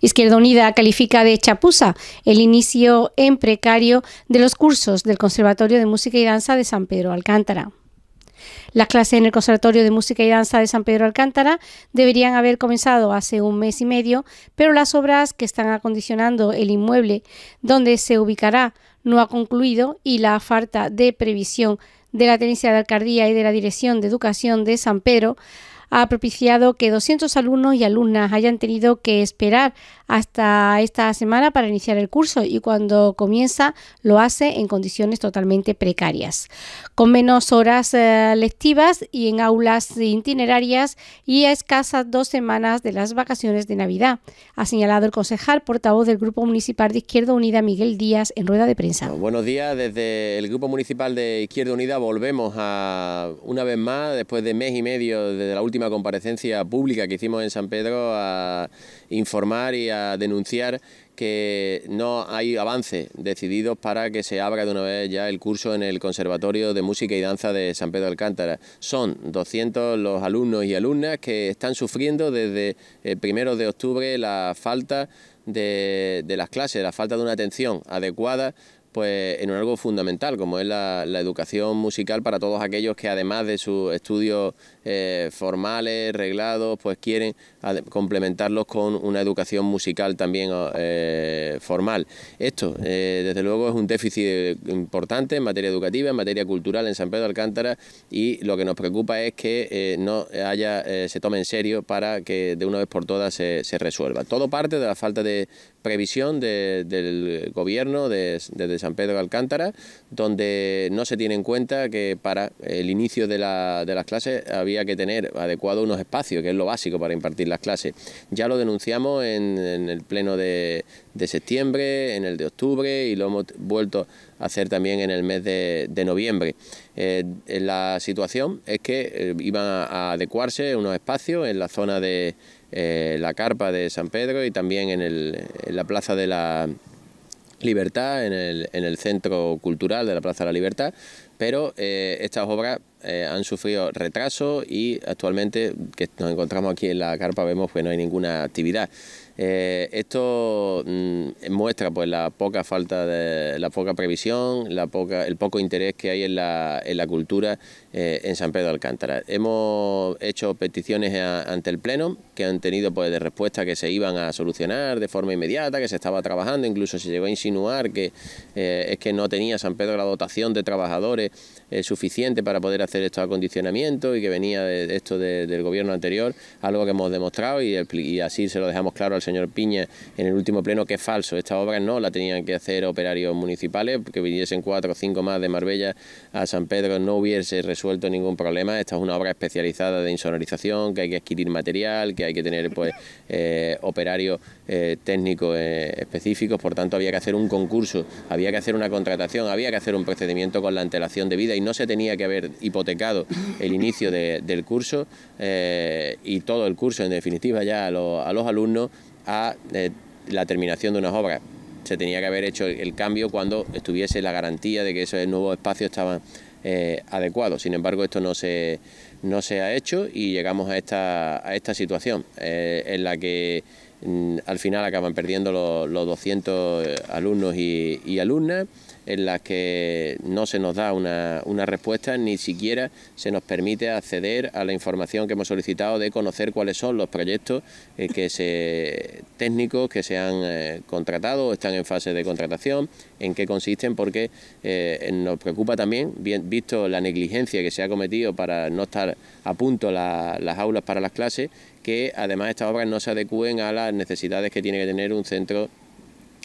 Izquierda Unida califica de chapuza el inicio en precario de los cursos del Conservatorio de Música y Danza de San Pedro Alcántara. Las clases en el Conservatorio de Música y Danza de San Pedro Alcántara deberían haber comenzado hace un mes y medio, pero las obras que están acondicionando el inmueble donde se ubicará no ha concluido y la falta de previsión de la Tenencia de Alcaldía y de la Dirección de Educación de San Pedro ha propiciado que 200 alumnos y alumnas hayan tenido que esperar hasta esta semana para iniciar el curso y cuando comienza lo hace en condiciones totalmente precarias, con menos horas eh, lectivas y en aulas itinerarias y a escasas dos semanas de las vacaciones de Navidad, ha señalado el concejal portavoz del Grupo Municipal de Izquierda Unida, Miguel Díaz, en rueda de prensa. Buenos días, desde el Grupo Municipal de Izquierda Unida volvemos a una vez más, después de mes y medio desde la última comparecencia pública que hicimos en San Pedro a informar y a denunciar que no hay avances decididos para que se abra de una vez ya el curso en el Conservatorio de Música y Danza de San Pedro de Alcántara. Son 200 los alumnos y alumnas que están sufriendo desde el eh, primero de octubre la falta de las clases, la falta de una atención adecuada pues en algo fundamental como es la, educación musical para todos aquellos que además de sus estudios eh, formales, reglados, pues quieren complementarlos con una educación musical también eh, formal. Esto, eh, desde luego, es un déficit importante en materia educativa, en materia cultural en San Pedro de Alcántara y lo que nos preocupa es que no haya, se tome en serio para que de una vez por todas se, se resuelva. Todo parte de la falta de previsión del gobierno de San Pedro de Alcántara, donde no se tiene en cuenta que para el inicio de, la, las clases había que tener adecuados unos espacios, que es lo básico para impartir las clases. Ya lo denunciamos en, el pleno de, septiembre, en el de octubre y lo hemos vuelto a hacer también en el mes de, noviembre. Eh, la situación es que eh, iban a, adecuarse unos espacios en la zona de eh, la carpa de San Pedro y también en, en la plaza de la, Libertad en el, en el Centro Cultural de la Plaza de la Libertad, pero eh, estas obras eh, han sufrido retraso y actualmente que nos encontramos aquí en la carpa vemos que no hay ninguna actividad. Eh, esto mm, muestra pues la poca falta de la poca previsión, la poca, el poco interés que hay en la, en la cultura eh, en San Pedro de Alcántara. Hemos hecho peticiones ante el Pleno que han tenido pues de respuesta que se iban a solucionar de forma inmediata, que se estaba trabajando, incluso se llegó a insinuar que eh, es que no tenía San Pedro la dotación de trabajadores suficiente para poder hacer estos acondicionamientos y que venía de, esto del gobierno anterior, algo que hemos demostrado y, y así se lo dejamos claro al señor señor Piña en el último pleno que es falso. Esta obra no la tenían que hacer operarios municipales, que viniesen cuatro o cinco más de Marbella a San Pedro no hubiese resuelto ningún problema. Esta es una obra especializada de insonorización, que hay que adquirir material, que hay que tener pues eh, operarios eh, técnicos eh, específicos, por tanto había que hacer un concurso, había que hacer una contratación, había que hacer un procedimiento con la antelación de vida y no se tenía que haber hipotecado el inicio del curso y todo el curso en definitiva ya a los, a los alumnos a eh, la terminación de unas obras. Se tenía que haber hecho el, cambio cuando estuviese la garantía de que esos nuevos espacios estaban eh, adecuados. Sin embargo, esto no se, no se ha hecho y llegamos a esta, a esta situación eh, en la que mm, al final acaban perdiendo los, los 200 eh, alumnos y alumnas en las que no se nos da una, respuesta, ni siquiera se nos permite acceder a la información que hemos solicitado de conocer cuáles son los proyectos eh, que se, técnicos que se han eh, contratado o están en fase de contratación, en qué consisten, porque eh, nos preocupa también, visto la negligencia que se ha cometido para no estar a punto las aulas para las clases, que además estas obras no se adecúen a las necesidades que tiene que tener un centro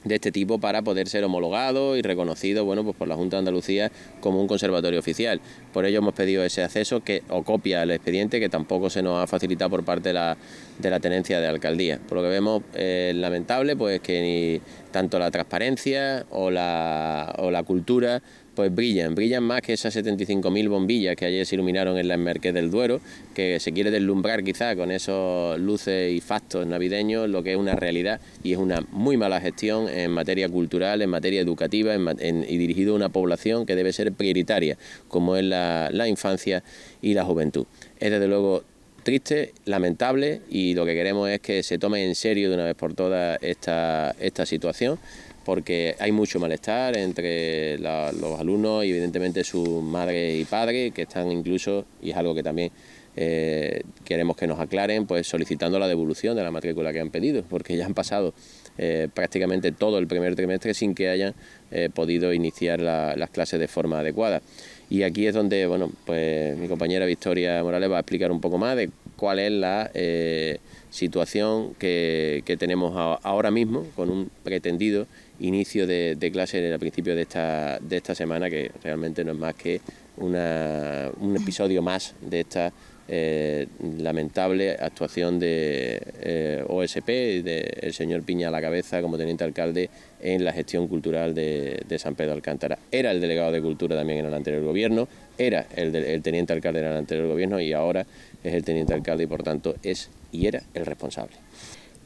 de este tipo para poder ser homologado y reconocido bueno pues por la Junta de Andalucía como un conservatorio oficial. Por ello hemos pedido ese acceso que o copia el expediente que tampoco se nos ha facilitado por parte de la, tenencia de alcaldía. Por lo que vemos eh, lamentable pues que ni tanto la transparencia o o la cultura pues brillan, brillan más que esas 75.000 bombillas que ayer se iluminaron en la Merqués del Duero, que se quiere deslumbrar quizá con esos luces y factos navideños, lo que es una realidad y es una muy mala gestión en materia cultural, en materia educativa y dirigido a una población que debe ser prioritaria, como es la, la infancia y la juventud. Es desde luego triste, lamentable y lo que queremos es que se tome en serio de una vez por todas esta, situación porque hay mucho malestar entre los alumnos y evidentemente sus madres y padres que están incluso, y es algo que también eh, queremos que nos aclaren, pues solicitando la devolución de la matrícula que han pedido, porque ya han pasado eh, prácticamente todo el primer trimestre sin que hayan eh, podido iniciar las clases de forma adecuada. Y aquí es donde, bueno, pues mi compañera Victoria Morales va a explicar un poco más de cuál es la eh, situación que, que tenemos ahora mismo con un pretendido inicio de, de clase a principio de esta, de esta semana, que realmente no es más que un episodio más de esta eh, lamentable actuación de eh, OSP y del señor Piña a la cabeza como teniente alcalde en la gestión cultural de, San Pedro Alcántara. Era el delegado de cultura también en el anterior gobierno, era el teniente alcalde en el anterior gobierno y ahora es el teniente alcalde y por tanto es y era el responsable.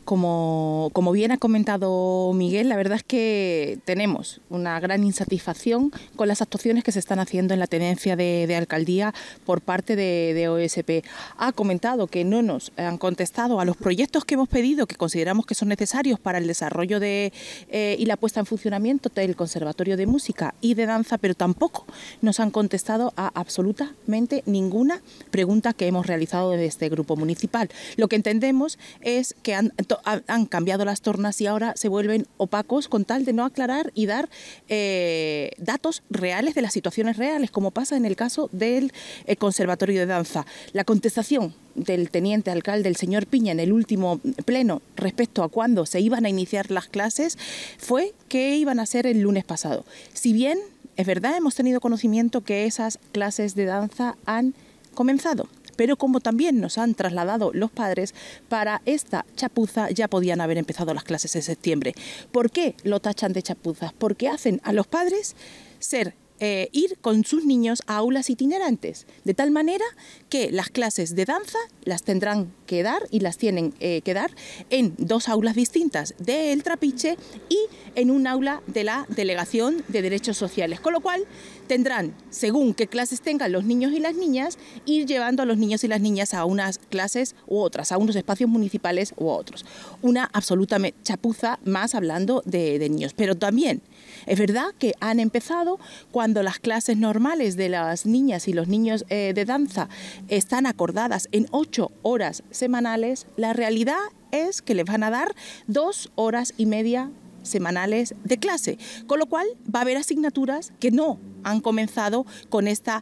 Como, bien ha comentado Miguel, la verdad es que tenemos una gran insatisfacción con las actuaciones que se están haciendo en la tenencia de, alcaldía por parte de, OSP. Ha comentado que no nos han contestado a los proyectos que hemos pedido, que consideramos que son necesarios para el desarrollo de, eh, y la puesta en funcionamiento del Conservatorio de Música y de Danza, pero tampoco nos han contestado a absolutamente ninguna pregunta que hemos realizado desde este grupo municipal. Lo que entendemos es que han han cambiado las tornas y ahora se vuelven opacos con tal de no aclarar y dar eh, datos reales de las situaciones reales, como pasa en el caso del eh, Conservatorio de Danza. La contestación del teniente alcalde, el señor Piña, en el último pleno respecto a cuándo se iban a iniciar las clases fue que iban a ser el lunes pasado. Si bien es verdad, hemos tenido conocimiento que esas clases de danza han comenzado pero como también nos han trasladado los padres, para esta chapuza ya podían haber empezado las clases en septiembre. ¿Por qué lo tachan de chapuzas? Porque hacen a los padres ser eh, ir con sus niños a aulas itinerantes, de tal manera que las clases de danza las tendrán que dar y las tienen eh, que dar en dos aulas distintas del Trapiche y en un aula de la Delegación de Derechos Sociales, con lo cual tendrán, según qué clases tengan los niños y las niñas, ir llevando a los niños y las niñas a unas clases u otras, a unos espacios municipales u otros. Una absoluta chapuza más hablando de niños, pero también es verdad que han empezado cuando las clases normales de las niñas y los niños eh, de danza están acordadas en ocho horas semanales, la realidad es que les van a dar dos horas y media semanales de clase, con lo cual va a haber asignaturas que no han comenzado con este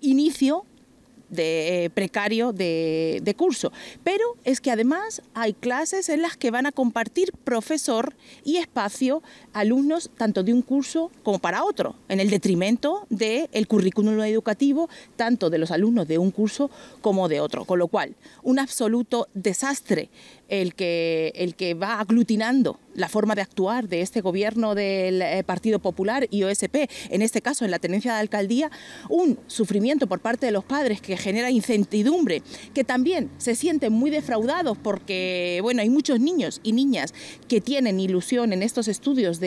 inicio de, eh, precario de, curso. Pero es que además hay clases en las que van a compartir profesor y espacio alumnos tanto de un curso como para otro, en el detrimento del el currículum educativo tanto de los alumnos de un curso como de otro. Con lo cual, un absoluto desastre el que, el que va aglutinando la forma de actuar de este gobierno del eh, Partido Popular y OSP, en este caso en la tenencia de alcaldía, un sufrimiento por parte de los padres que genera incertidumbre, que también se sienten muy defraudados porque, bueno, hay muchos niños y niñas que tienen ilusión en estos estudios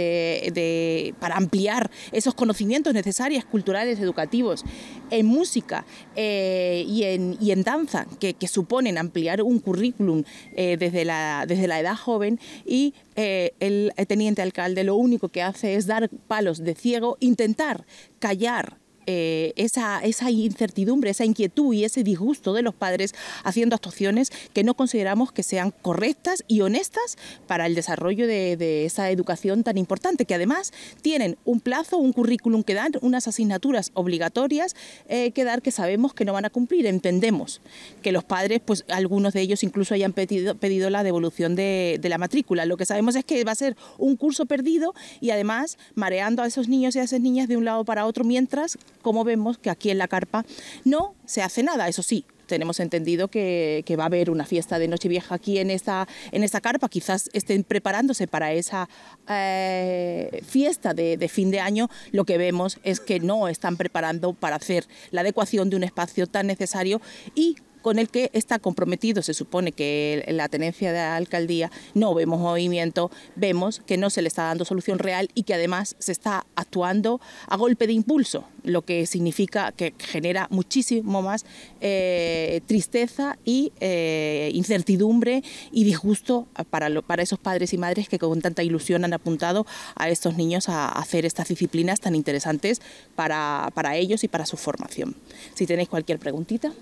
para ampliar esos conocimientos necesarios, culturales, educativos, en música eh, y, en, en, danza, que, suponen ampliar un currículum eh, desde, la, desde la edad joven y eh, el teniente alcalde lo único que hace es dar palos de ciego, intentar callar eh, esa, incertidumbre, esa inquietud y ese disgusto de los padres haciendo actuaciones que no consideramos que sean correctas y honestas para el desarrollo de, esa educación tan importante, que además tienen un plazo, un currículum que dan, unas asignaturas obligatorias eh, que dar que sabemos que no van a cumplir. Entendemos que los padres, pues algunos de ellos incluso hayan pedido, la devolución de la matrícula. Lo que sabemos es que va a ser un curso perdido y además mareando a esos niños y a esas niñas de un lado para otro mientras como vemos que aquí en la carpa no se hace nada, eso sí, tenemos entendido que, va a haber una fiesta de Nochevieja aquí en esta, en carpa, quizás estén preparándose para esa eh, fiesta de, de, fin de año, lo que vemos es que no están preparando para hacer la adecuación de un espacio tan necesario y con el que está comprometido, se supone que la tenencia de la alcaldía, no vemos movimiento, vemos que no se le está dando solución real y que además se está actuando a golpe de impulso, lo que significa que genera muchísimo más eh, tristeza y eh, incertidumbre y disgusto para, para esos padres y madres que con tanta ilusión han apuntado a estos niños a hacer estas disciplinas tan interesantes para, ellos y para su formación. Si tenéis cualquier preguntita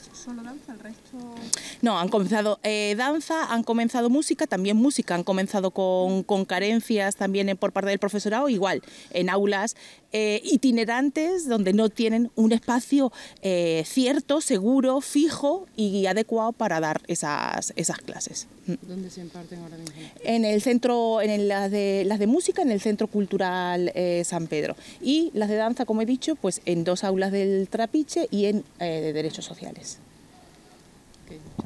solo danza? ¿El resto...? No, han comenzado eh, danza, han comenzado música, también música. Han comenzado con, carencias también eh, por parte del profesorado, igual, en aulas eh, itinerantes donde no tienen un espacio cierto, seguro, fijo y adecuado para dar esas, esas clases. ¿Dónde se imparten ahora mismo? En el centro, en las, de, música, en el Centro Cultural San Pedro. Y las de danza, como he dicho, pues en dos aulas del Trapiche y en Derechos Sociales. Okay.